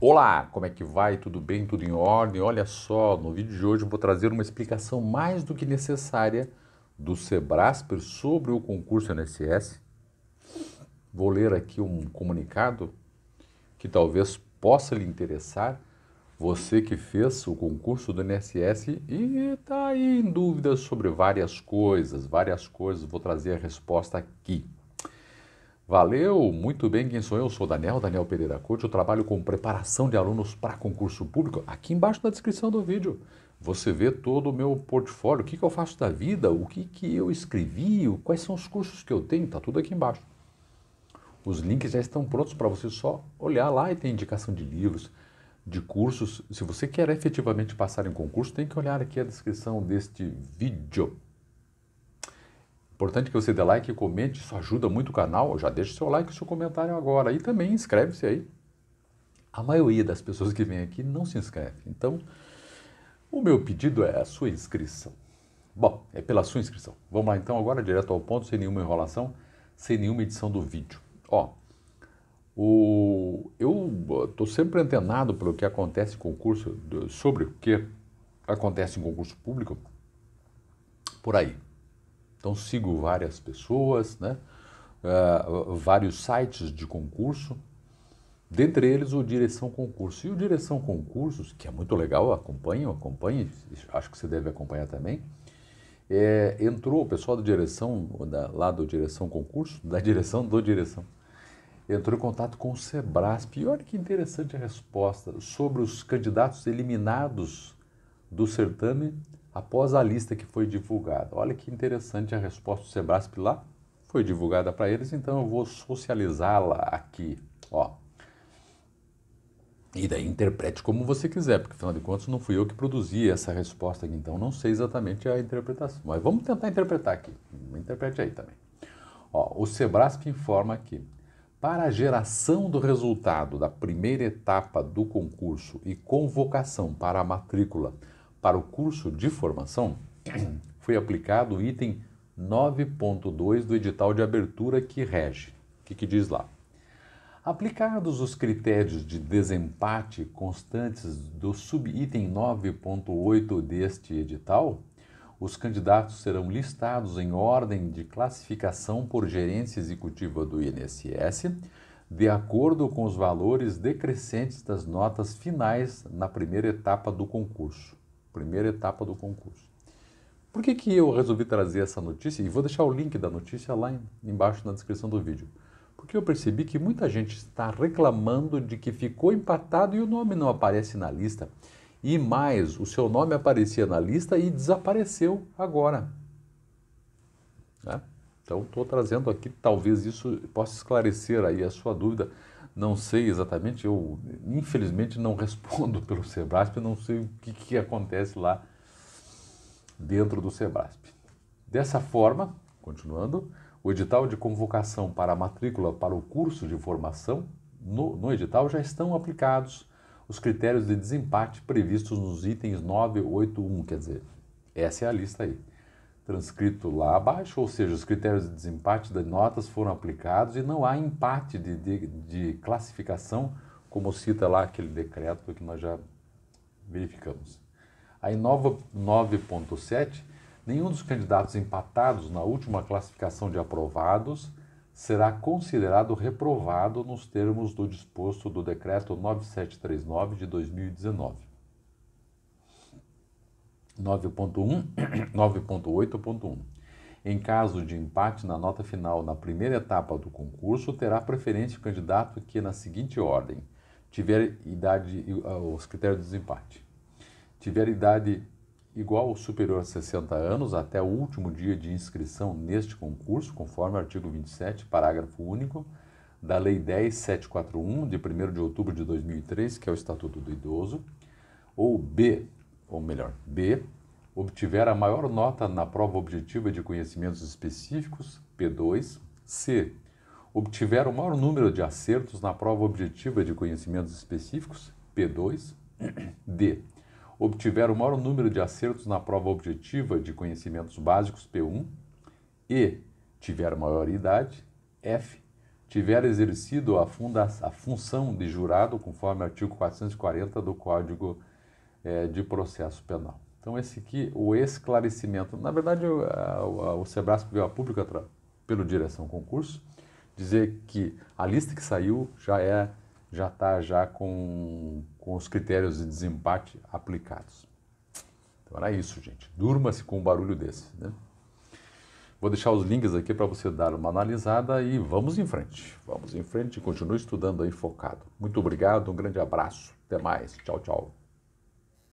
Olá, como é que vai? Tudo bem? Tudo em ordem? Olha só, no vídeo de hoje eu vou trazer uma explicação mais do que necessária do Sebrasper sobre o concurso NSS. Vou ler aqui um comunicado que talvez possa lhe interessar. Você que fez o concurso do NSS e está aí em dúvidas sobre várias coisas, várias coisas, vou trazer a resposta aqui. Valeu, muito bem quem sou eu, sou Daniel, Daniel Pereira Couto, eu trabalho com preparação de alunos para concurso público. Aqui embaixo na descrição do vídeo você vê todo o meu portfólio, o que, que eu faço da vida, o que, que eu escrevi, quais são os cursos que eu tenho, está tudo aqui embaixo. Os links já estão prontos para você só olhar lá e tem indicação de livros, de cursos. Se você quer efetivamente passar em concurso, tem que olhar aqui a descrição deste vídeo. Importante que você dê like e comente, isso ajuda muito o canal. Já deixa o seu like e seu comentário agora. E também inscreve-se aí. A maioria das pessoas que vem aqui não se inscreve. Então, o meu pedido é a sua inscrição. Bom, é pela sua inscrição. Vamos lá então agora direto ao ponto, sem nenhuma enrolação, sem nenhuma edição do vídeo. Ó, o, eu estou sempre antenado pelo que acontece em concurso, sobre o que acontece em concurso público por aí. Então sigo várias pessoas, né? Uh, vários sites de concurso, dentre eles o Direção Concurso. E o Direção Concursos, que é muito legal, acompanho, acompanhe, acho que você deve acompanhar também. É, entrou o pessoal da direção, da, lá do Direção Concurso, da direção do Direção, entrou em contato com o Sebrasp. E olha que interessante a resposta sobre os candidatos eliminados do certame após a lista que foi divulgada. Olha que interessante a resposta do Sebrasp lá. Foi divulgada para eles, então eu vou socializá-la aqui. Ó. E daí interprete como você quiser, porque afinal de contas não fui eu que produzi essa resposta aqui, então não sei exatamente a interpretação. Mas vamos tentar interpretar aqui. Interprete aí também. Ó, o Sebrasp informa aqui para a geração do resultado da primeira etapa do concurso e convocação para a matrícula para o curso de formação, foi aplicado o item 9.2 do edital de abertura que rege. O que, que diz lá? Aplicados os critérios de desempate constantes do subitem 9.8 deste edital, os candidatos serão listados em ordem de classificação por gerência executiva do INSS, de acordo com os valores decrescentes das notas finais na primeira etapa do concurso primeira etapa do concurso. Por que, que eu resolvi trazer essa notícia? E vou deixar o link da notícia lá embaixo na descrição do vídeo. Porque eu percebi que muita gente está reclamando de que ficou empatado e o nome não aparece na lista. E mais, o seu nome aparecia na lista e desapareceu agora. Né? Então, estou trazendo aqui, talvez isso possa esclarecer aí a sua dúvida. Não sei exatamente, eu infelizmente não respondo pelo SEBRASP, não sei o que, que acontece lá dentro do SEBRASP. Dessa forma, continuando, o edital de convocação para a matrícula para o curso de formação, no, no edital já estão aplicados os critérios de desempate previstos nos itens 981, quer dizer, essa é a lista aí transcrito lá abaixo, ou seja, os critérios de desempate das notas foram aplicados e não há empate de, de, de classificação, como cita lá aquele decreto que nós já verificamos. Aí 9.7, nenhum dos candidatos empatados na última classificação de aprovados será considerado reprovado nos termos do disposto do decreto 9739 de 2019. 9.1, 9.8.1. Em caso de empate na nota final na primeira etapa do concurso, terá preferência o candidato que, na seguinte ordem, tiver idade, ah, os critérios de desempate, tiver idade igual ou superior a 60 anos até o último dia de inscrição neste concurso, conforme o artigo 27, parágrafo único, da Lei 10741, de 1 de outubro de 2003, que é o Estatuto do Idoso, ou B, ou melhor, B, obtiver a maior nota na prova objetiva de conhecimentos específicos, P2. C. Obtiver o maior número de acertos na prova objetiva de conhecimentos específicos, P2. D. Obtiver o maior número de acertos na prova objetiva de conhecimentos básicos, P1. E. Tiver maior idade. F tiver exercido a, funda, a, função de jurado, conforme o artigo 440 do Código eh, de Processo Penal. Então, esse aqui, o esclarecimento. Na verdade, o, a, o Sebrasco veio a pública pelo direção concurso dizer que a lista que saiu já é já está já com, com os critérios de desempate aplicados. Então era isso, gente. Durma-se com um barulho desse. Né? Vou deixar os links aqui para você dar uma analisada e vamos em frente. Vamos em frente e continue estudando aí focado. Muito obrigado, um grande abraço. Até mais. Tchau, tchau.